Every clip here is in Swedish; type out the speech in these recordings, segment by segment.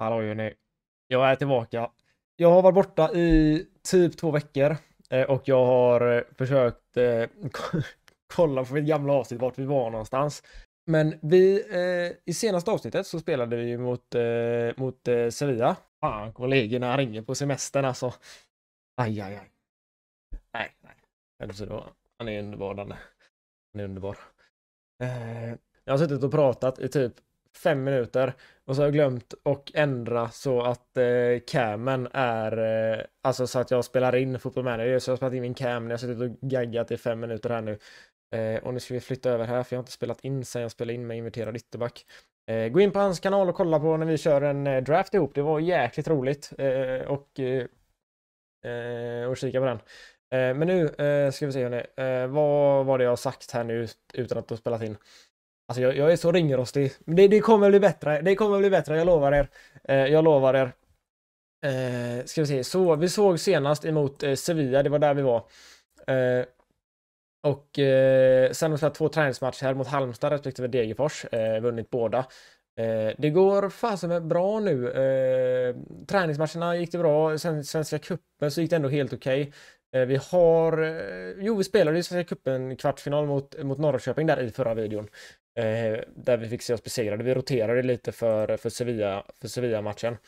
Hallå hörni. Jag är tillbaka. Jag har varit borta i typ två veckor eh, och jag har eh, försökt eh, kolla på mitt gamla avsnitt vart vi var någonstans. Men vi, i senaste avsnittet så spelade vi mot, mot Sevilla. Fan, kollegorna ringer på semestern alltså. Aj, aj, aj. Nej, nej. Han är underbar, Danne. Han är underbar. Jag har suttit och pratat i typ fem minuter och så har jag glömt och ändra så att eh, camen är, eh, alltså så att jag spelar in fotboll med Manager, så jag har spelat in min cam när jag suttit och gaggat i fem minuter här nu. Eh, och nu ska vi flytta över här för jag har inte spelat in sen jag spelade in med inverterad ytterback. Eh, gå in på hans kanal och kolla på när vi kör en eh, draft ihop, det var jäkligt roligt eh, och, eh, och kika på den. men nu ska vi se hörni, vad var det jag sagt här nu utan att ha spelat in? Alltså jag, jag är så ringrostig. Det, det kommer bli bättre, det kommer bli bättre, jag lovar er. Eh, jag lovar er. Eh, ska vi se, så vi såg senast emot eh, Sevilla, det var där vi var. Eh, och eh, sen har vi spelat två träningsmatcher här mot Halmstad respektive Degerfors, eh, vunnit båda. Eh, det går fasen bra nu. Eh, träningsmatcherna gick det bra, sen Svenska Cupen så gick det ändå helt okej. Okay. vi har, jo vi spelade ju Svenska Cupen kvartsfinal mot, mot Norrköping där i förra videon. Eh, där vi fick se oss besegrade. Vi roterade lite för, för Sevilla-matchen. För Sevilla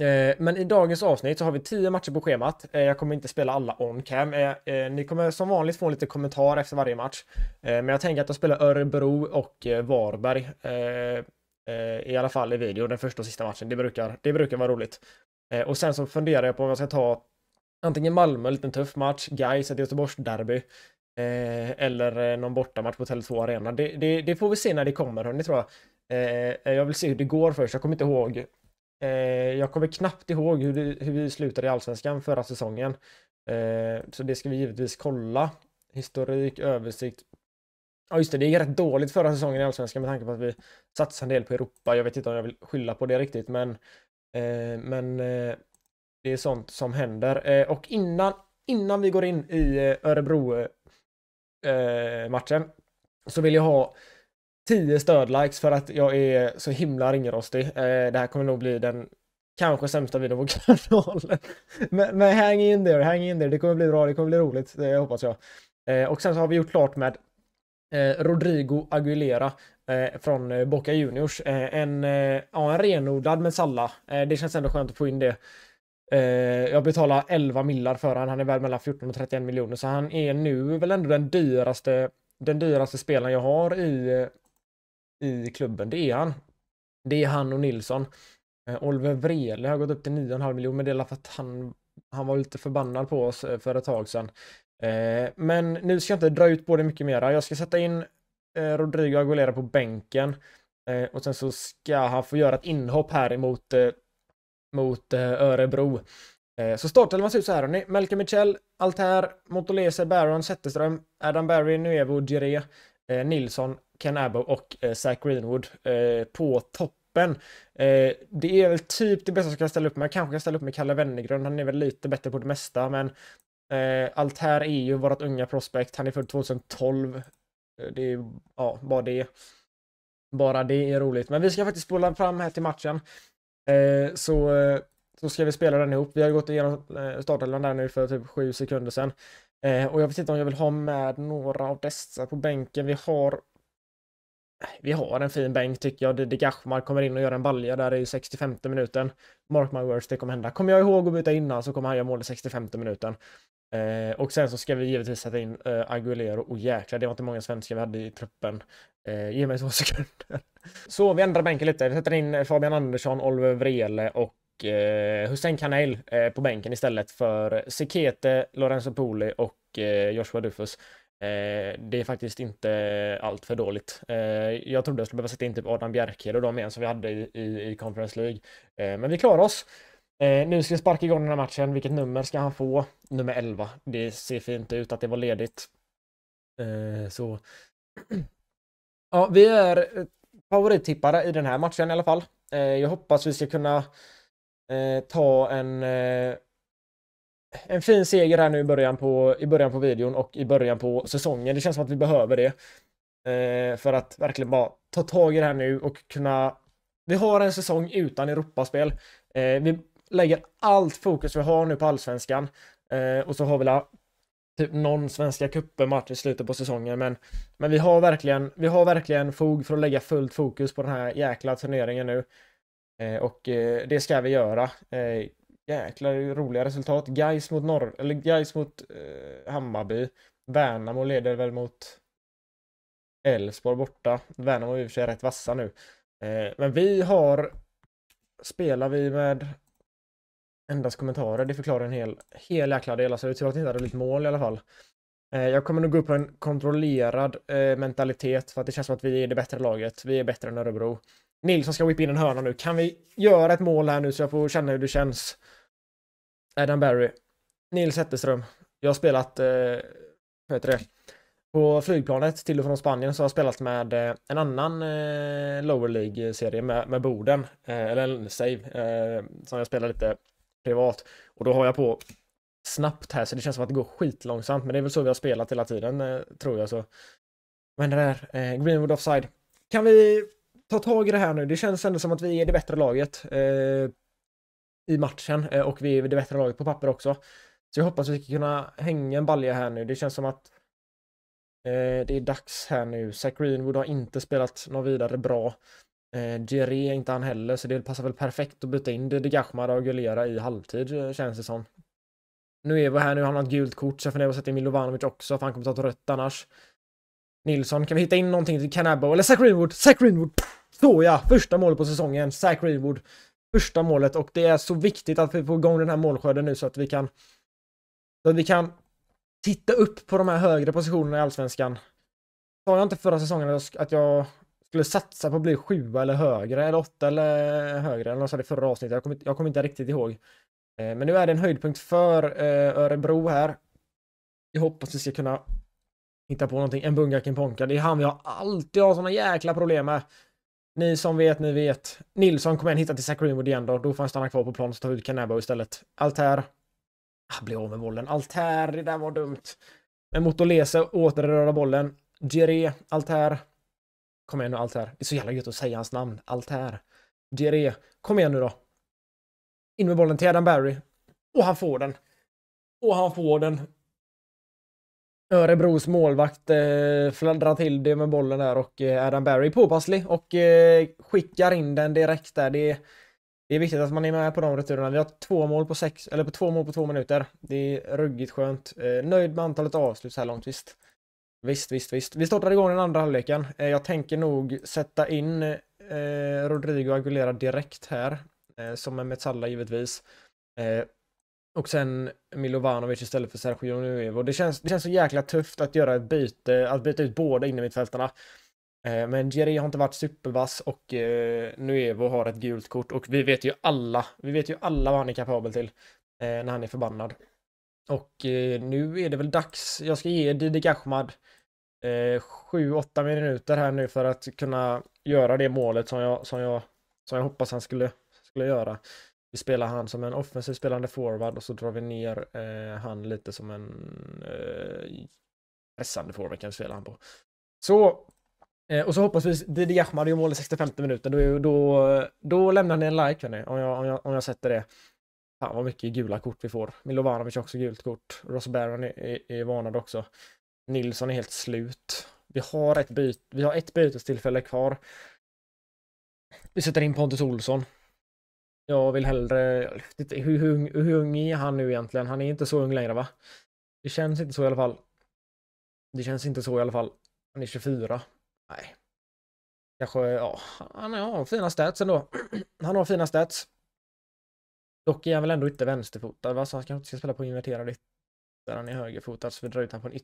Eh, men i dagens avsnitt så har vi tio matcher på schemat. Eh, jag kommer inte spela alla on cam. Eh, eh, ni kommer som vanligt få lite kommentar efter varje match. Eh, men jag tänker att jag spelar Örebro och Varberg. I alla fall i video, den första och sista matchen. Det brukar, det brukar vara roligt. Och sen så funderar jag på om jag ska ta antingen Malmö, en liten tuff match, Gais, ett Göteborgs-derby. Eh, eller eh, någon bortamatch på Tele2 Arena. Det, det, det, får vi se när det kommer, hörni, tror jag. Eh, jag vill se hur det går först. Jag kommer inte ihåg. jag kommer knappt ihåg hur, det, hur vi slutade i Allsvenskan förra säsongen. så det ska vi givetvis kolla. Historik, översikt. Ja, just det. Det gick rätt dåligt förra säsongen i Allsvenskan med tanke på att vi satsade en del på Europa. Jag vet inte om jag vill skylla på det riktigt, men, men det är sånt som händer. och innan, innan vi går in i Örebro eh, matchen så vill jag ha 10 stödlikes för att jag är så himla ringrostig. Eh, det här kommer nog bli den kanske sämsta videon på kanalen. men, men hang in there, hang in there. Det kommer bli bra, det kommer bli roligt, det hoppas jag. Eh, och sen så har vi gjort klart med eh, Rodrigo Aguilera eh, från eh, Boca Juniors. Eh, en, eh, ja, en renodlad Messalla. Eh, det känns ändå skönt att få in det. Eh, jag betalar 11 millar för han. Han är värd mellan 14 och 31 miljoner. Så han är nu väl ändå den dyraste, den dyraste spelaren jag har i, i klubben. Det är han. Det är han och Nilsson. Eh, Oliver Vrele har gått upp till 9,5 miljoner. Men det är för att han, han var lite förbannad på oss eh, för ett tag sedan. Eh, men nu ska jag inte dra ut på det mycket mera. Jag ska sätta in eh, Rodrigo Aguilera på bänken. Eh, och sen så ska han få göra ett inhopp här emot mot eh, Örebro. Eh, så startelvan ser ut så här hörni. Melke Michel, Alter, Motolese, Baron, Zetterström, Adam Barry, Nuevo, Giré, eh, Nilsson, Ken Abbo och Zach Greenwood på toppen. Det är väl typ det bästa som kan ställa upp med. Jag kanske kan ställa upp med Kalle Wennergrund. Han är väl lite bättre på det mesta, men Alter är ju vårt unga prospect. Han är född 2012. Det är ja, bara det. Bara det är roligt, men vi ska faktiskt spola fram här till matchen. Eh, så, eh, så ska vi spela den ihop. Vi har gått igenom eh, startelvan där nu för typ sju sekunder sedan. och jag vet inte om jag vill ha med några av dessa på bänken. Vi har vi har en fin bänk tycker jag. Didi Gachmar kommer in och gör en balja där i 65 minuten. Mark my words, det kommer hända. Kommer jag ihåg att byta innan så kommer han göra mål i 65 minuten. Eh, och sen så ska vi givetvis sätta in eh, Agulero och jäklar, det var inte många svenskar vi hade i truppen. Eh, ge mig två sekunder. så vi ändrar bänken lite. Vi sätter in eh, Fabian Andersson, Oliver Vrele och eh, Hussein Kanel eh, på bänken istället för Sekete, Lorenzo Poli och eh, Joshua Dufus. det är faktiskt inte allt för dåligt. jag trodde jag skulle behöva sätta in typ Adam Bjerkhed och de igen som vi hade i, i, i Conference League. men vi klarar oss. Eh, nu ska vi sparka igång den här matchen. Vilket nummer ska han få? Nummer 11. Det ser fint ut att det var ledigt. Eh, så. ja, vi är eh, favorittippare i den här matchen i alla fall. Eh, jag hoppas vi ska kunna eh, ta en eh, en fin seger här nu i början, på, i början på videon och i början på säsongen. Det känns som att vi behöver det. för att verkligen bara ta tag i det här nu och kunna... Vi har en säsong utan Europaspel. Eh, vi lägger allt fokus vi har nu på allsvenskan. Eh, och så har vi la, typ någon Svenska cupen-match i slutet på säsongen. Men, men vi, har verkligen, vi har verkligen fog för att lägga fullt fokus på den här jäkla turneringen nu. Eh, och eh, det ska vi göra. Eh, jäkla roliga resultat. Gais mot, norr, eller Gais mot eh, Hammarby. Värnamo leder väl mot Elfsborg borta. Värnamo är i och för sig rätt vassa nu. Eh, men vi har spelar vi med endast kommentarer. Det förklarar en hel, hel jäkla del. Alltså, det är tur att ni inte hade lite mål i alla fall. Eh, jag kommer nog gå upp på en kontrollerad eh, mentalitet för att det känns som att vi är det bättre laget. Vi är bättre än Örebro. Nilsson ska whippa in en hörna nu. Kan vi göra ett mål här nu så jag får känna hur det känns? Adam Barry. Nils Zetterström. Jag har spelat, eh, vad heter det, på flygplanet till och från Spanien så har jag spelat med eh, en annan eh, Lower League-serie med, med Boden, eh, eller en save, eh, som jag spelade lite privat. Och då har jag på snabbt här så det känns som att det går skitlångsamt men det är väl så vi har spelat hela tiden eh, tror jag så. Men det där, eh, Greenwood offside. Kan vi ta tag i det här nu? Det känns ändå som att vi är det bättre laget eh, i matchen eh, och vi är det bättre laget på papper också. Så jag hoppas vi ska kunna hänga en balja här nu. Det känns som att eh, det är dags här nu. Zach Greenwood har inte spelat något vidare bra. Eh, är inte han heller, så det passar väl perfekt att byta in Didi Gachmar och Gulera i halvtid, eh, känns det som. Nu är vi här, nu har han ett gult kort, så jag funderar på att sätta in Milovanovic också, för han kommer ta ett rött annars. Nilsson, kan vi hitta in någonting till Canabo? Eller Zach Greenwood! Zach Greenwood! Såja! Första målet på säsongen, Zach Greenwood. Första målet och det är så viktigt att vi får igång den här målskörden nu så att vi kan... Så att vi kan titta upp på de här högre positionerna i Allsvenskan. Sa jag inte förra säsongen att jag skulle satsa på att bli sjua eller högre eller åtta eller högre eller något sånt i förra avsnittet. Jag kommer, jag kommer inte riktigt ihåg. Eh, men nu är det en höjdpunkt för eh, Örebro här. Jag hoppas vi ska kunna hitta på någonting. En Bunga Kimponka. Det är han vi har alltid har sådana jäkla problem med. Ni som vet, ni vet. Nilsson kommer in hitta till Zach Greenwood igen då. Då får han stanna kvar på plan och ta ut Canabo istället. Allt här. Ah, blir av med bollen. Allt här, det där var dumt. Men Motolese återröra bollen. Jere, allt här. Kom igen nu allt här. Det är så jävla gött att säga hans namn. Allt här. Diarré. Kom igen nu då. In med bollen till Adam Barry. Och han får den. Och han får den. Örebros målvakt eh, fladdrar till det med bollen där och eh, Adam Barry påpasslig och eh, skickar in den direkt där. Det är, det är viktigt att man är med på de returerna. Vi har två mål på sex, eller på två mål på två minuter. Det är ruggigt skönt. Eh, nöjd med antalet avslut så här långt visst. Visst, visst, visst. Vi startar igång den andra halvleken. Eh, jag tänker nog sätta in eh, Rodrigo Aguilera direkt här, eh, som är Metsalla givetvis. Eh, och sen Milovanovic istället för Sergio Nuevo. Det känns, det känns så jäkla tufft att göra ett byte, att byta ut båda innermittfältarna. Eh, men Jerry har inte varit supervass och eh, Nuevo har ett gult kort och vi vet ju alla, vi vet ju alla vad han är kapabel till eh, när han är förbannad. Och eh, nu är det väl dags, jag ska ge Didi Ahmad 7-8 eh, minuter här nu för att kunna göra det målet som jag, som jag, som jag hoppas han skulle, skulle göra. Vi spelar han som en offensiv spelande forward och så drar vi ner eh, han lite som en eh, pressande forward kan vi spela han på. Så, eh, och så hoppas vi, Didi Ahmad gör mål i 65 minuter, då, då, då lämnar ni en like hörni, om jag, om jag, om jag sätter det. Fan vad mycket gula kort vi får. Milovanovic har också gult kort. Ross Barron är, är, är varnad också. Nilsson är helt slut. Vi har ett, byt, vi har ett bytestillfälle kvar. Vi sätter in Pontus Olsson. Jag vill hellre... Hur, hur, hur ung är han nu egentligen? Han är inte så ung längre va? Det känns inte så i alla fall. Det känns inte så i alla fall. Han är 24. Nej. Kanske, ja, han har fina stats ändå. Han har fina stats. Dock är han väl ändå inte vänsterfotad, va? så han kanske inte ska spela på inverterad ytter. Han är högerfotad, så vi drar ut honom på en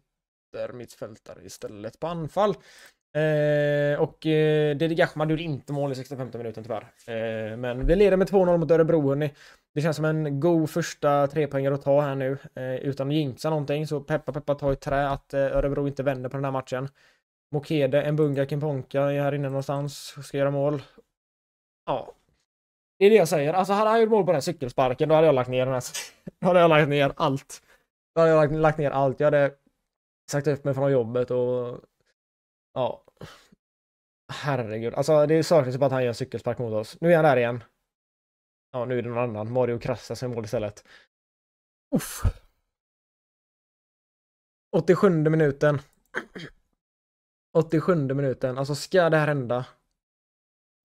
yttermittfältare istället på anfall. Eh, och eh, Didi Gachman gjorde inte mål i 65 minuten tyvärr. Eh, men vi leder med 2-0 mot Örebro, hörni. Det känns som en god första trepoängare att ta här nu. Eh, utan att jinxa någonting, så peppa peppa ta i trä att eh, Örebro inte vänder på den här matchen. Mokede, Mbunga, Kimponka är här inne någonstans och ska göra mål. Ja, det är det jag säger. Alltså hade han gjort mål på den cykelsparken, då hade jag lagt ner den här. Då hade jag lagt ner allt. Då hade jag lagt, lagt ner allt. Jag hade sagt upp mig från jobbet och... Ja. Herregud. Alltså det saknas ju bara att han gör cykelspark mot oss. Nu är han där igen. Ja, nu är det någon annan. Mario Krassa som är mål istället. Uff. 87 minuten. 87 minuten. Alltså ska det här hända?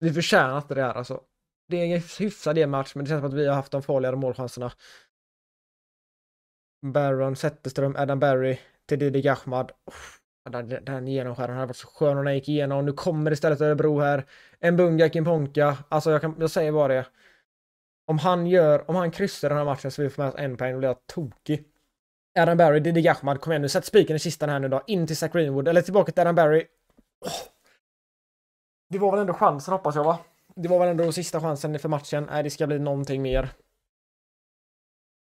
Vi förtjänar inte det här alltså det är en hyfsad jämn match, men det känns som att vi har haft de farligare målchanserna. Baron, Zetterström, Adam Barry, Tedidi Gahmad. Oh, den, den genomskäraren hade varit så skön om den gick igenom. Nu kommer istället Örebro här. En Bunga, Kimponka. Alltså jag, kan, jag säger bara det. Om han gör, om han kryssar den här matchen så vi får med oss en poäng, då blir jag tokig. Adam Barry, Didi Gahmad, kom igen nu, sätt spiken i kistan här nu då. In till Zach Greenwood, eller tillbaka till Adam Barry. Oh. Det var väl ändå chansen hoppas jag va? det var väl ändå sista chansen för matchen. Nej, det ska bli någonting mer.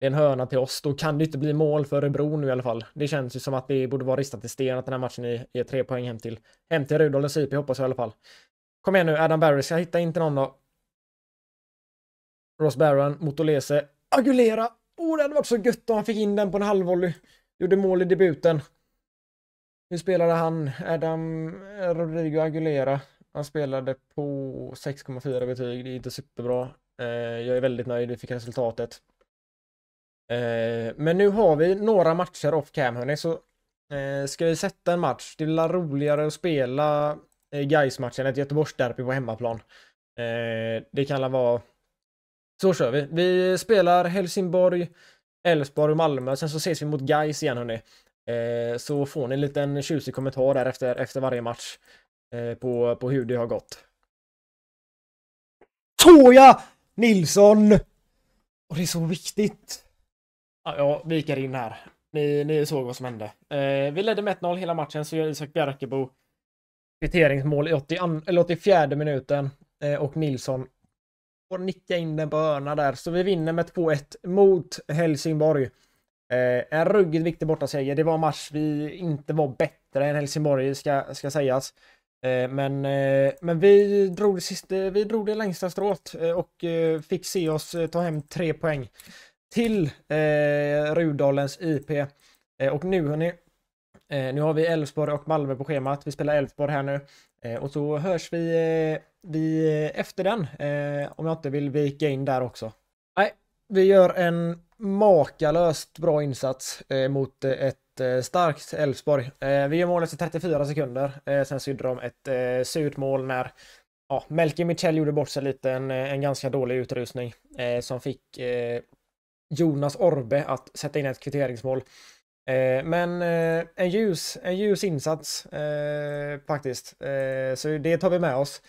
Det är en hörna till oss. Då kan det inte bli mål för Örebro nu i alla fall. Det känns ju som att det borde vara ristat i sten att den här matchen ger tre poäng hem till, hem till Rudolfs IP hoppas jag i alla fall. Kom igen nu, Adam Barry. Ska hitta inte någon då? Ross Barron, mot Olese. Agulera. Åh, oh, det hade varit så gött om han fick in den på en halvvolley. Gjorde mål i debuten. Hur spelade han? Adam Rodrigo Agulera. Han spelade på 6,4 betyg, det är inte superbra. Eh, jag är väldigt nöjd, vi fick resultatet. Eh, men nu har vi några matcher off cam hörni, så eh, ska vi sätta en match. Det är roligare att spela eh, gais matchen ett Göteborgsderby på hemmaplan. Eh, det kan vara... Så kör vi. Vi spelar Helsingborg, Elfsborg och Malmö, sen så ses vi mot Gais igen hörni. Eh, så får ni en liten tjusig kommentar där efter, efter varje match. Eh, på, på hur det har gått. Såja! Nilsson! Och det är så viktigt. Ja, jag viker in här. Ni, ni såg vad som hände. Eh, vi ledde med 1-0 hela matchen, så gör Isak Bjärkebo kvitteringsmål i 80, eller 84 minuten eh, och Nilsson får nicka in den på hörna där. Så vi vinner med 2-1 mot Helsingborg. Eh, en ruggigt viktig bortaseger. Det var en match vi inte var bättre än Helsingborg, ska, ska sägas. Eh, men, eh, men vi, drog det sista, vi drog det längsta strået eh, och fick se oss ta hem tre poäng till Rudalens IP. Och nu hörni, nu har vi Elfsborg och Malmö på schemat. Vi spelar Elfsborg här nu. Och så hörs vi, vi efter den, om jag inte vill vika in där också. Nej, vi gör en makalöst bra insats mot ett Eh, starkt Elfsborg. Eh, vi gör målet efter 34 sekunder. Eh, sen så gjorde de ett surt mål när ja, Melke Mitchell gjorde bort sig lite. En, en ganska dålig utrustning som fick Jonas Orbe att sätta in ett kvitteringsmål. Men en ljus, en ljus insats faktiskt. Så det tar vi med oss.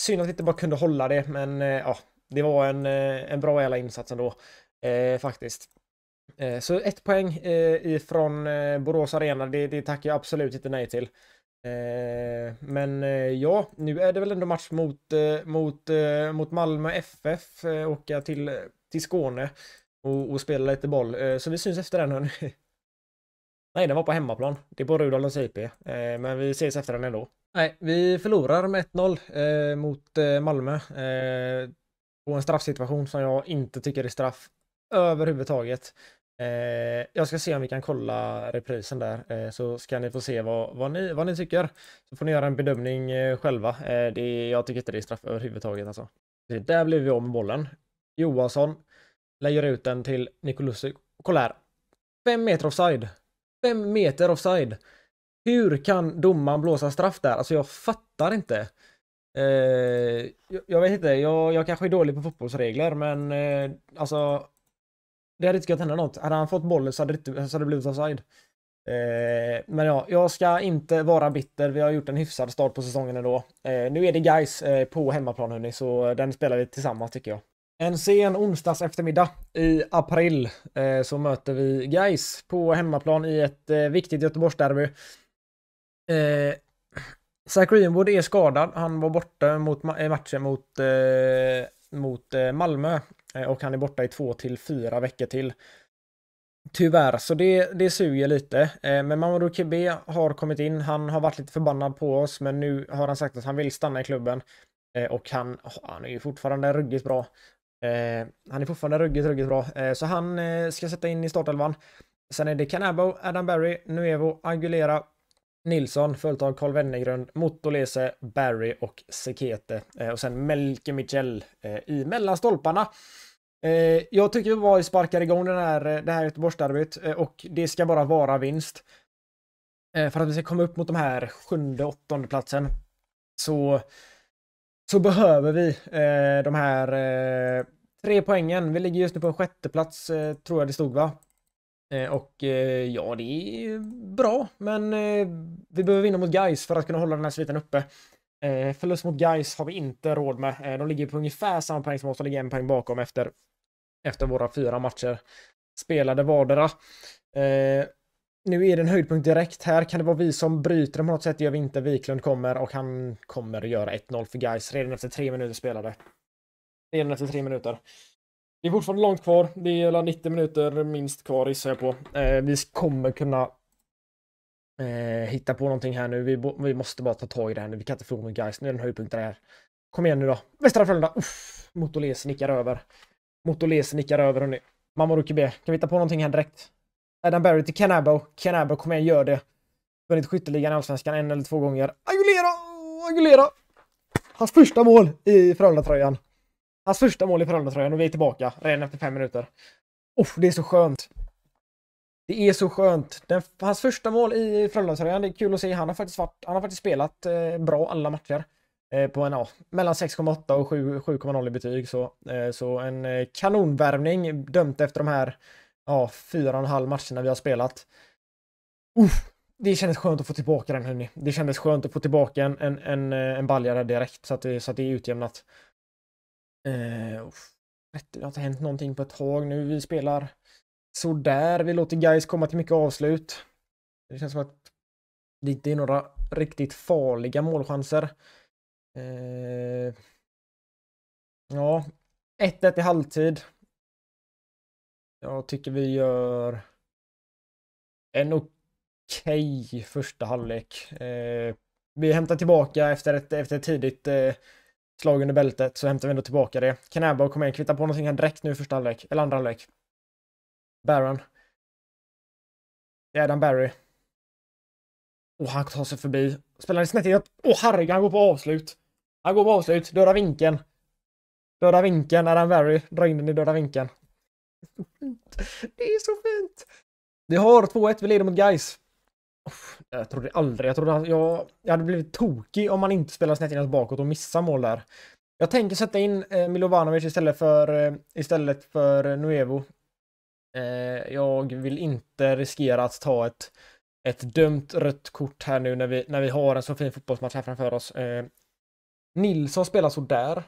Synd att vi inte bara kunde hålla det, men ja, det var en, en bra jävla insats ändå. Eh, faktiskt. Eh, så ett poäng eh, ifrån eh, Borås Arena, det, det tackar jag absolut inte nej till. Men ja, nu är det väl ändå match mot, mot, mot Malmö FF, åka till, till Skåne och, och spela lite boll. Så vi syns efter den hörni. Nej, den var på hemmaplan. Det är på Rudalens IP. Men vi ses efter den ändå. Nej, vi förlorar med 1-0 mot Malmö. på en straffsituation som jag inte tycker är straff överhuvudtaget. Eh, jag ska se om vi kan kolla reprisen där eh, så ska ni få se vad, vad, ni, vad ni tycker. Så får ni göra en bedömning eh, själva. Eh, det, är, jag tycker inte det är straff överhuvudtaget alltså. Så där blev vi av med bollen. Johansson lägger ut den till Nikolussi. Kolla här. Fem meter offside. Fem meter offside. Hur kan domaren blåsa straff där? Alltså jag fattar inte. Eh, jag, jag, vet inte, jag, jag kanske är dålig på fotbollsregler men eh, alltså det hade inte kunnat hända något. Hade han fått bollen så hade det, så hade det blivit offside. Eh, men ja, jag ska inte vara bitter. Vi har gjort en hyfsad start på säsongen ändå. Eh, nu är det guys eh, på hemmaplan hörni, så den spelar vi tillsammans tycker jag. En sen onsdags eftermiddag i april eh, så möter vi guys på hemmaplan i ett eh, viktigt Göteborgsderby. Eh, Zach Greenwood är skadad. Han var borta mot, i eh, matchen mot, mot Malmö Eh, och han är borta i två till fyra veckor till. Tyvärr, så det, det suger lite. Eh, men Mamadou Kibé har kommit in, han har varit lite förbannad på oss, men nu har han sagt att han vill stanna i klubben. Eh, och han, oh, han är ju fortfarande ruggigt bra. Han är fortfarande ruggigt, ruggigt bra. Så han ska sätta in i startelvan. Sen är det Canabo, Adam Barry, Nuevo, Aguilera, Nilsson följt av Karl Wennergrund, Mottolese, Barry och Sekete. Eh, och sen Melke Mitchell eh, i mellan stolparna. Eh, jag tycker vi sparkar igång den här, det här Göteborgsderbyt och det ska bara vara vinst. för att vi ska komma upp mot de här sjunde, åttonde platsen så, så behöver vi de här tre poängen. Vi ligger just nu på en sjätteplats eh, tror jag det stod va? Eh, och eh, ja, det är bra, men eh, vi behöver vinna mot Guys för att kunna hålla den här sviten uppe. Förlust mot Guys har vi inte råd med. De ligger på ungefär samma poäng som oss, de ligger en poäng bakom efter, efter våra fyra matcher spelade vardera. Nu är det en höjdpunkt direkt här. Kan det vara vi som bryter dem på något sätt? Det gör vi inte. Wiklund kommer och han kommer att göra 1-0 för Guys redan efter tre minuter spelade. Redan efter tre minuter. Det är fortfarande långt kvar. Det är 90 minuter minst kvar gissar jag på. Eh, vi kommer kunna eh, hitta på någonting här nu. Vi, vi, måste bara ta tag i det här nu. Vi kan inte förlora mot guys. Nu är den höjdpunkten här. Kom igen nu då. Västra Frölunda. Uff, Motolese nickar över. Motolese nickar över hörni. Mamoruki B. Kan vi hitta på någonting här direkt? Adam Barry till Canabo. Canabo, kom igen, gör det. Vunnit skytteligan i Allsvenskan en eller två gånger. Agulera! Agulera! Hans första mål i Frölunda-tröjan. Hans första mål i Frölunda-tröjan och vi är tillbaka redan efter fem minuter. Oh, det är så skönt. Det är så skönt. Den, hans första mål i Frölunda-tröjan, det är kul att se. Han har faktiskt, varit, han har faktiskt spelat eh, bra alla matcher. Eh, på en, ja, mellan 6,8 och 7,0 i betyg. Så, eh, så en eh, kanonvärvning dömt efter de här ja, fyra och en halv matcherna vi har spelat. Uh, det kändes skönt att få tillbaka den hörni. Det kändes skönt att få tillbaka en, en, en, eh, en baljare direkt så att det, så att det är utjämnat. Eh, det har inte hänt någonting på ett tag nu. Vi spelar sådär. Vi låter guys komma till mycket avslut. Det känns som att det inte är några riktigt farliga målchanser. Eh, ja, 1-1 i halvtid. Jag tycker vi gör en okej okay första halvlek. Eh, vi hämtar tillbaka efter ett, efter ett tidigt slag under bältet så hämtar vi ändå tillbaka det. Kanaba kom igen, kvitta på någonting här direkt nu första halvlek, eller andra halvlek. Baron. Det är Adam Barry. Och han tar sig förbi. Spelaren snett in. Åh herregud, han går på avslut. Han går på avslut, döda vinkeln. Döda vinkeln, Adam Barry drar in den i döda vinkeln. Det är så fint! Vi har 2-1, vi leder mot guys. Jag trodde aldrig, jag trodde att jag, jag hade blivit tokig om man inte spelar snett inåt bakåt och missar mål där. Jag tänker sätta in eh, Milovanovic istället för, eh, istället för eh, Nuevo. Jag vill inte riskera att ta ett, ett dömt rött kort här nu när vi, när vi har en så fin fotbollsmatch här framför oss. Nilsson spelar så där.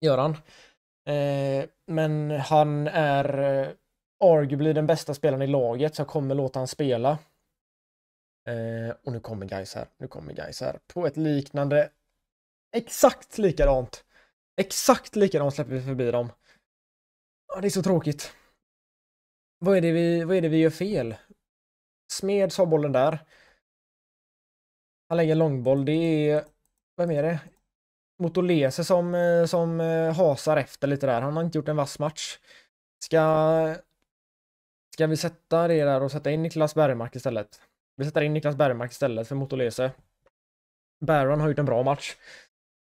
Gör han. Men han är arguably den bästa spelaren i laget så jag kommer låta han spela. Eh, och nu kommer guys här, nu kommer guys här. På ett liknande, exakt likadant. Exakt likadant släpper vi förbi dem. Ja, det är så tråkigt. Vad är det vi, vad är det vi gör fel? Smeds har bollen där. Han lägger långboll, det är... Vem är det? Motolese som, eh, som eh, hasar efter lite där. Han har inte gjort en vass match. Ska... Ska vi sätta det där och sätta in Niklas Bergmark istället? Vi sätter in Niklas Bergmark istället för Motolese. Baron har gjort en bra match.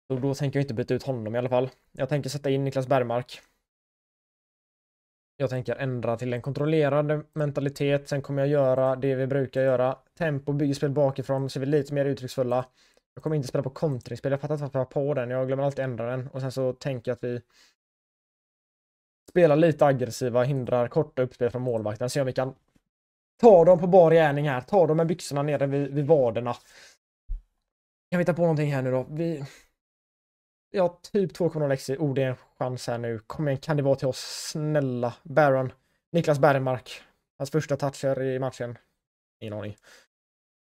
Så då tänker jag inte byta ut honom i alla fall. Jag tänker sätta in Niklas Bergmark. Jag tänker ändra till en kontrollerad mentalitet. Sen kommer jag göra det vi brukar göra. Tempo, bygger spel bakifrån, Ser vi lite mer uttrycksfulla. Jag kommer inte spela på kontringsspel. Jag fattar inte varför jag har på den. Jag glömmer alltid ändra den. Och sen så tänker jag att vi spelar lite aggressiva, hindrar korta uppspel från målvakten. Se om vi kan Ta dem på bar gärning här. Ta dem med byxorna nere vid, vid vaderna. Kan vi hitta på någonting här nu då? Vi... Ja, typ 2,0 Lexi. Oh, det är en chans här nu. Kom igen, kan det vara till oss? Snälla. Baron. Niklas Bergmark. Hans första toucher i matchen. Ingen aning.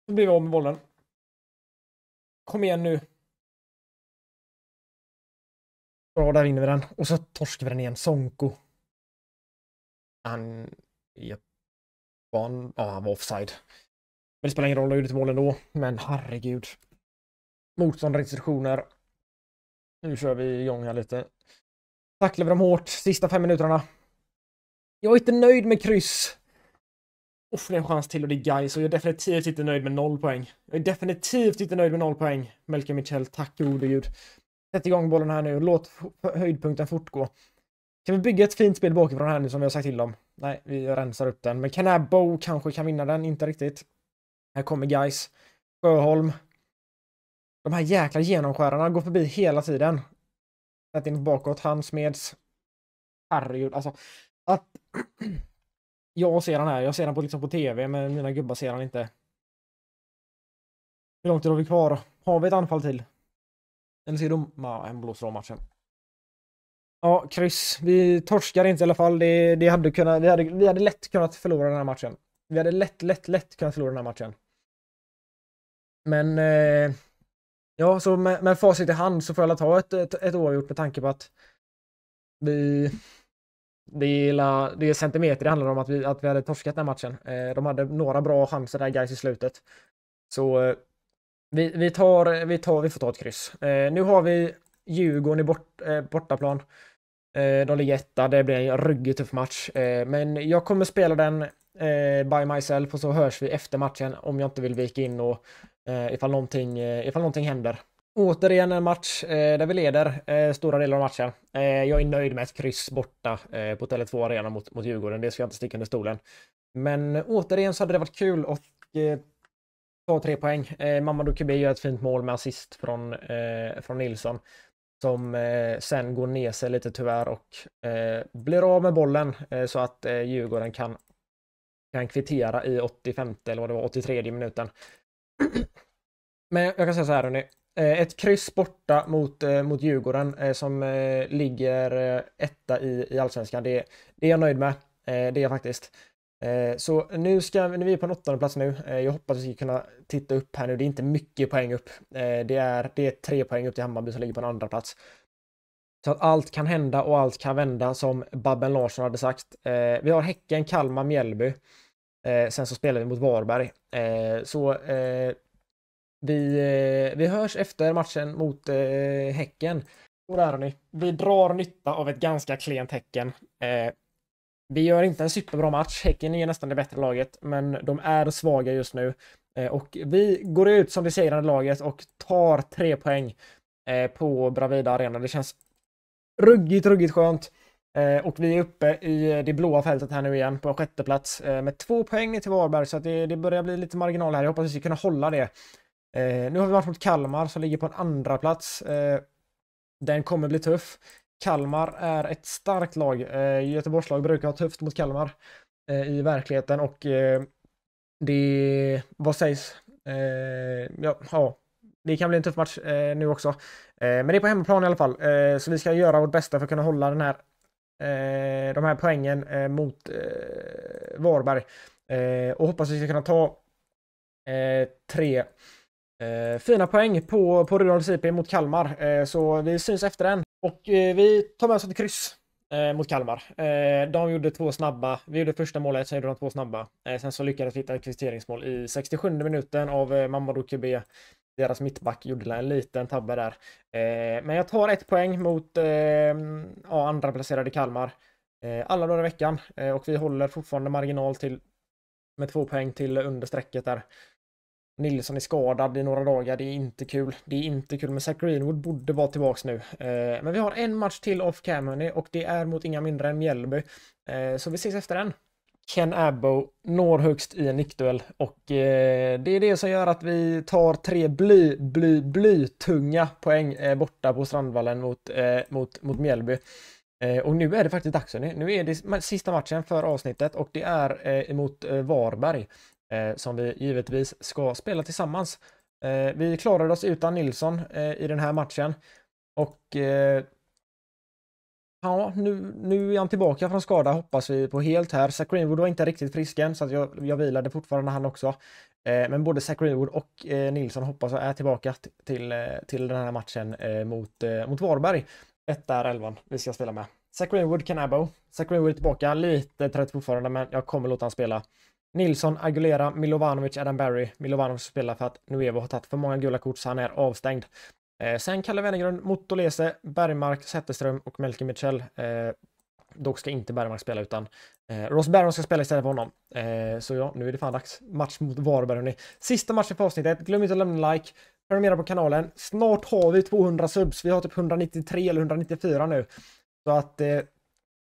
Då blir vi av med bollen. Kom igen nu. Bra, där vinner vi den. Och så torskar vi den igen. Sonko. Han... Japp. Van, ah, han var offside. Men det spelar ingen roll, han gjorde inte mål ändå. Men herregud. Motståndarrestriktioner. Nu kör vi igång här lite. Tacklar vi dem hårt, sista fem minuterna. Jag är inte nöjd med kryss. Och det är en chans till och det är guys och jag är definitivt inte nöjd med noll poäng. Jag är definitivt inte nöjd med noll poäng. Melker Mitchell, tack gode gud. Sätt igång bollen här nu och låt höjdpunkten fortgå. Kan vi bygga ett fint spel bakifrån här nu som vi har sagt till dem? nej, vi rensar upp den. Men Canabo kanske kan vinna den, inte riktigt. Här kommer guys. Sjöholm. De här jäkla genomskärarna går förbi hela tiden. Sätt in bakåt, han smeds. Herregud, alltså. Att jag ser den här, jag ser den på, liksom på tv, men mina gubbar ser den inte. Hur långt tid har vi kvar? Har vi ett anfall till? Eller ser de... Ja, han blåser av matchen. Ja, kryss. Vi torskar inte i alla fall. Det, det hade kunnat, vi, hade, vi hade lätt kunnat förlora den här matchen. Vi hade lätt, lätt, lätt kunnat förlora den här matchen. Men eh, ja, så med, med facit i hand så får jag ta ett, ett, ett oavgjort med tanke på att vi... Det är, det är centimeter det handlar om att vi, att vi hade torskat den här matchen. Eh, de hade några bra chanser där guys i slutet. Så eh, vi, vi, tar, vi, tar, vi får ta ett kryss. Eh, nu har vi Djurgården i bort, eh, bortaplan. Eh, de ligger etta, det blir en ruggigt tuff match. Eh, men jag kommer spela den eh, by myself och så hörs vi efter matchen om jag inte vill vika in och ifall, någonting, ifall någonting händer. Återigen en match där vi leder stora delar av matchen. jag är nöjd med ett kryss borta på Tele2 Arena mot, mot Djurgården, det ska jag inte sticka under stolen. Men återigen så hade det varit kul att ta tre poäng. Mamma Mamadou gör ett fint mål med assist från, från Nilsson som eh, sen går ner sig lite tyvärr och eh, blir av med bollen eh, så att eh, Djurgården kan, kan kvittera i 85 eller vad det var, 83 minuten. Men jag kan säga så här nu. Eh, ett kryss borta mot, eh, mot Djurgården eh, som ligger etta i, i allsvenskan, det, det är jag nöjd med. Det är jag faktiskt. Eh, så nu ska vi, nu är vi på en åttonde plats nu. Eh, jag hoppas vi ska kunna titta upp här nu. Det är inte mycket poäng upp. Eh, det är, det är tre poäng upp till Hammarby som ligger på en andra plats. Så att allt kan hända och allt kan vända som Babben Larsson hade sagt. Vi har Häcken, Kalmar, Mjällby. Sen så spelar vi mot Varberg. Så vi, vi hörs efter matchen mot Häcken. Så där ni. Vi drar nytta av ett ganska klent Häcken. Vi gör inte en superbra match. Häcken är nästan det bättre laget, men de är svaga just nu. Eh, och vi går ut som det segrande laget och tar tre poäng eh, på Bravida Arena. Det känns ruggigt, ruggigt skönt. Eh, och vi är uppe i det blåa fältet här nu igen på sjätte plats med två poäng ner till Varberg så att det, det börjar bli lite marginal här. Jag hoppas att vi ska kunna hålla det. Nu har vi varit mot Kalmar som ligger på en andra plats. Den kommer bli tuff. Kalmar är ett starkt lag. Eh, Göteborgs lag brukar ha tufft mot Kalmar eh, i verkligheten och eh, det, vad sägs? Eh, ja, ja, det kan bli en tuff match eh, nu också. Eh, men det är på hemmaplan i alla fall, så vi ska göra vårt bästa för att kunna hålla den här, de här poängen mot Varberg. och hoppas vi ska kunna ta tre fina poäng på, på Rudolfs IP mot Kalmar, så vi syns efter den. Och eh, vi tar med oss ett kryss eh, mot Kalmar. Eh, de gjorde två snabba. Vi gjorde första målet, sen gjorde de två snabba. Eh, sen så lyckades vi hitta ett kvitteringsmål i 67 minuten av eh, Mamadou Kebe. Deras mittback gjorde en liten tabbe där. Eh, men jag tar ett poäng mot eh, ja, andra placerade Kalmar eh, alla dagar i veckan och vi håller fortfarande marginal till med två poäng till under strecket där. Nilsson är skadad i några dagar, det är inte kul. Det är inte kul, men Zach Greenwood borde vara tillbaks nu. Eh, men vi har en match till off Cam och det är mot inga mindre än Mjällby. Eh, så vi ses efter den. Ken Abbo når högst i en nickduell och eh, det är det som gör att vi tar tre bly, bly, blytunga poäng eh, borta på Strandvallen mot, eh, mot, mot Mjällby. Eh, och nu är det faktiskt dags, nu är det sista matchen för avsnittet och det är emot Varberg eh, som vi givetvis ska spela tillsammans. Eh, vi klarade oss utan Nilsson eh, i den här matchen och eh, ja, nu, nu är han tillbaka från skada hoppas vi på helt här. Zach Greenwood var inte riktigt frisk än så att jag, jag vilade fortfarande han också. Eh, men både Zach Greenwood och eh, Nilsson hoppas jag är tillbaka till, till den här matchen mot, mot Varberg. Detta är elvan vi ska spela med. Zach Greenwood, Canabo. Zach Greenwood tillbaka, lite trött fortfarande men jag kommer låta han spela. Nilsson, Aguilera, Milovanovic, Adam Barry. Milovanovic spelar för att Nuevo har tagit för många gula kort så han är avstängd. Eh, sen Kalle Wennergrund, Mottolese, Bergmark, Zetterström och Melker Mitchell. Eh, dock ska inte Bergmark spela utan eh, Ross Barron ska spela istället för honom. Eh, så ja, nu är det fan dags. Match mot Varberg hörni. Sista matchen för avsnittet. Glöm inte att lämna en like. Prenumerera på kanalen. Snart har vi 200 subs. Vi har typ 193 eller 194 nu. Så att eh,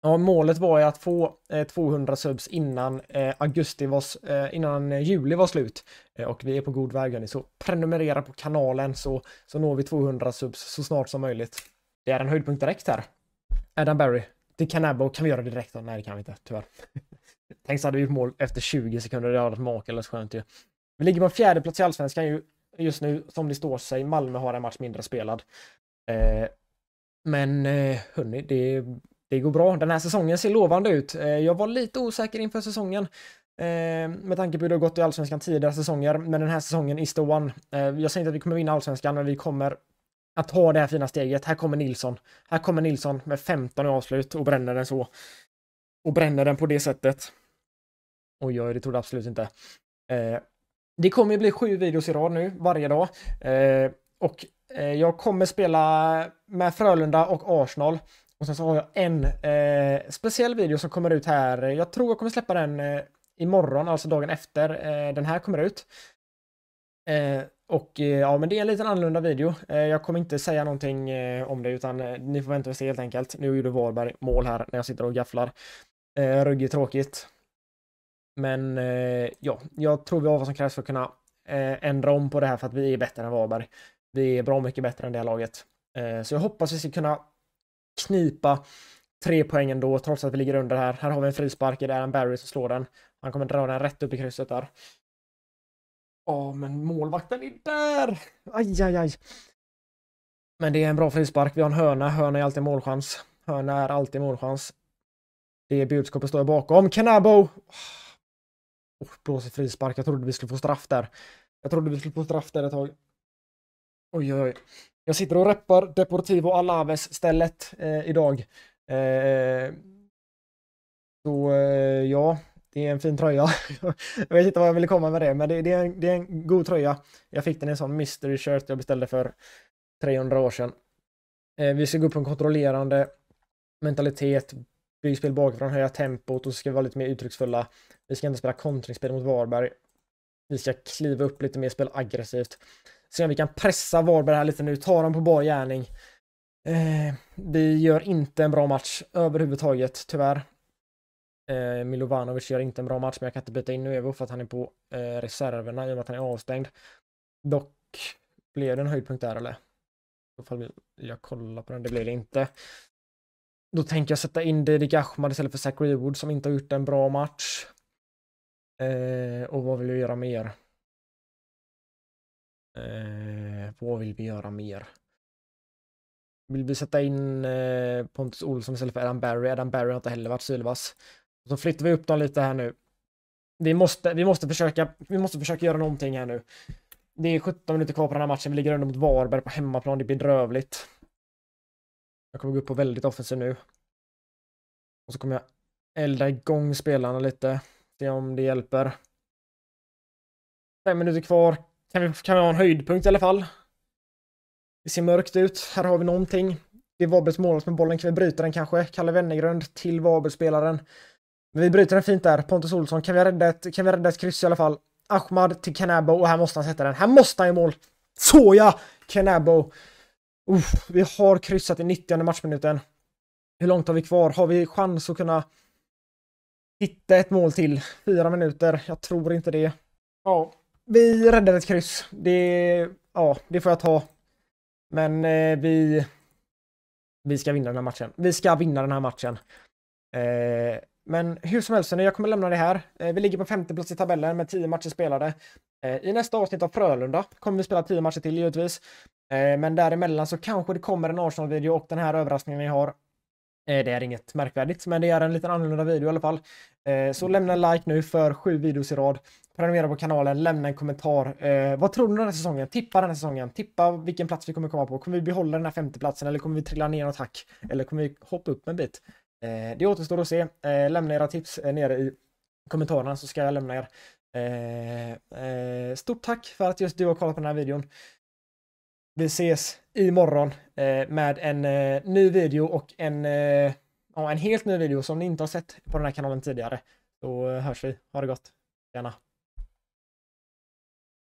Ja, målet var ju att få 200 eh, subs innan eh, augusti var, eh, innan juli var slut. och vi är på god väg hörni, så prenumerera på kanalen så, så når vi 200 subs så snart som möjligt. Det är en höjdpunkt direkt här. Adam Barry, till Canabo, kan vi göra det direkt då? Nej, det kan vi inte, tyvärr. Tänk så hade vi gjort mål efter 20 sekunder, det hade varit makalöst skönt ju. Vi ligger på fjärde plats i Allsvenskan just nu, som det står sig. Malmö har en match mindre spelad. men eh, hörni, det är det går bra. Den här säsongen ser lovande ut. Eh, jag var lite osäker inför säsongen eh, med tanke på hur det har gått i allsvenskan tidigare säsonger, men den här säsongen is the one. Eh, jag säger inte att vi kommer vinna allsvenskan, men vi kommer att ha det här fina steget. Här kommer Nilsson. Här kommer Nilsson med 15 i avslut och bränner den så. Och bränner den på det sättet. Oj, oj, det trodde jag absolut inte. Det kommer ju bli sju videos i rad nu, varje dag. Och jag kommer spela med Frölunda och Arsenal och sen så har jag en eh, speciell video som kommer ut här. Jag tror jag kommer släppa den eh, imorgon, alltså dagen efter eh, den här kommer ut. Eh, och eh, ja, men det är en liten annorlunda video. Eh, jag kommer inte säga någonting om det utan ni får vänta och se helt enkelt. Nu gjorde Varberg mål här när jag sitter och gafflar. Eh, ruggigt tråkigt. Men ja, jag tror vi har vad som krävs för att kunna ändra om på det här för att vi är bättre än Varberg. Vi är bra mycket bättre än det här laget. så jag hoppas vi ska kunna knipa tre poäng ändå, trots att vi ligger under här. Här har vi en frispark, det är en Barry som slår den. Han kommer dra den rätt upp i krysset där. Ja, men målvakten är där! Aj, aj, aj. Men det är en bra frispark. Vi har en hörna. Hörna är alltid målchans. Hörna är alltid målchans. Det budskapet står jag bakom. Kenabo! Ah. Oh, blåsig frispark. Jag trodde vi skulle få straff där. Jag trodde vi skulle få straff där ett tag. Oj, oj, oj. Jag sitter och reppar Deportivo Alaves-stället eh, idag. Eh, så eh, ja, det är en fin tröja. jag vet inte vad jag ville komma med det, men det, det, är en, det är en god tröja. Jag fick den i en sån mystery shirt jag beställde för 300 år sedan. Eh, vi ska gå upp på en kontrollerande mentalitet, byggspel bakifrån, höja tempot och så ska vi vara lite mer uttrycksfulla. Vi ska inte spela kontringsspel mot Varberg. Vi ska kliva upp lite mer, spela aggressivt. Se om vi kan pressa Varberg här lite nu, ta dem på bar gärning. Eh, vi gör inte en bra match överhuvudtaget, tyvärr. Eh, Milovanovic gör inte en bra match, men jag kan inte byta in Nuevo för att han är på eh, reserverna i och med att han är avstängd. Dock, blev det en höjdpunkt där eller? I så fall vill jag kolla på den, det blev det inte. Då tänker jag sätta in Didik Ahmad istället för Zachary Wood som inte har gjort en bra match. Eh, och vad vill jag göra mer? Eh, vad vill vi göra mer? Vill vi sätta in eh, Pontus Olsson istället för Adam Barry? Adam Barry har inte heller varit sylvass. Så flyttar vi upp dem lite här nu. Vi måste, vi måste försöka, vi måste försöka göra någonting här nu. Det är 17 minuter kvar på den här matchen, vi ligger under mot Varberg på hemmaplan, det blir drövligt. Jag kommer gå upp på väldigt offensiv nu. Och så kommer jag elda igång spelarna lite, se om det hjälper. Fem minuter kvar, kan vi, kan vi ha en höjdpunkt i alla fall? Det ser mörkt ut. Här har vi någonting. Det är Varbergs målvakt med bollen. Kan vi bryta den kanske? Kalle Wennergrund till Varbergsspelaren. Men vi bryter den fint där. Pontus Olsson. Kan vi rädda ett, kan vi rädda ett kryss i alla fall? Ahmad till Kanabo och här måste han sätta den. Här måste han i mål! Såja! Kanabo. Uff, vi har kryssat i 90 e matchminuten. Hur långt har vi kvar? Har vi chans att kunna hitta ett mål till? Fyra minuter? Jag tror inte det. Ja, vi räddade ett kryss. Det, ja, det får jag ta. Men eh, vi, vi ska vinna den här matchen. Vi ska vinna den här matchen. Eh, men hur som helst, jag kommer lämna det här. Eh, vi ligger på femte plats i tabellen med tio matcher spelade. Eh, I nästa avsnitt av Frölunda kommer vi spela tio matcher till givetvis. Eh, men däremellan så kanske det kommer en Arsenal-video och den här överraskningen vi har Eh, det är inget märkvärdigt, men det är en liten annorlunda video i alla fall. Eh, så lämna en like nu för sju videos i rad. Prenumerera på kanalen, lämna en kommentar. Eh, vad tror du den här säsongen? Tippa den här säsongen. Tippa vilken plats vi kommer komma på. Kommer vi behålla den här femteplatsen eller kommer vi trilla ner något hack? Eller kommer vi hoppa upp en bit? Det återstår att se. Lämna era tips nere i kommentarerna så ska jag lämna er. Stort tack för att just du har kollat på den här videon vi ses imorgon eh, med en eh, ny video och en, eh, ja, en helt ny video som ni inte har sett på den här kanalen tidigare. Då eh, hörs vi. Ha det gott. Gärna.